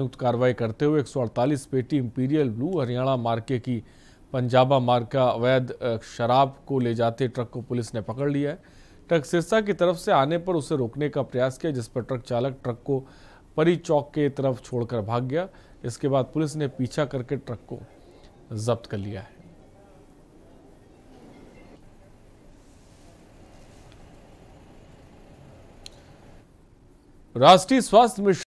संयुक्त कार्रवाई करते हुए 148 पेटी इंपीरियल ब्लू हरियाणा मार्के की पंजाबा मार्ग का अवैध शराब को ले जाते ट्रक को पुलिस ने पकड़ लिया है ट्रक सिरसा की तरफ से आने पर उसे रोकने का प्रयास किया जिस पर ट्रक चालक ट्रक को परी चौक के तरफ छोड़कर भाग गया इसके बाद पुलिस ने पीछा करके ट्रक को जब्त कर लिया है राष्ट्रीय स्वास्थ्य मिशन